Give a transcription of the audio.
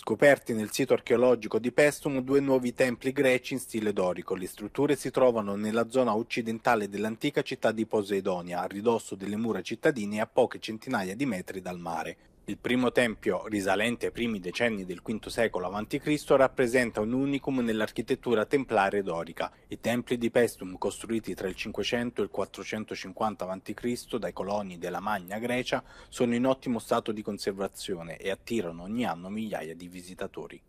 Scoperti nel sito archeologico di Pestum due nuovi templi greci in stile dorico. Le strutture si trovano nella zona occidentale dell'antica città di Poseidonia, a ridosso delle mura cittadine e a poche centinaia di metri dal mare. Il primo tempio, risalente ai primi decenni del V secolo a.C., rappresenta un unicum nell'architettura templare dorica. I templi di Pestum, costruiti tra il 500 e il 450 a.C. dai coloni della Magna Grecia, sono in ottimo stato di conservazione e attirano ogni anno migliaia di visitatori.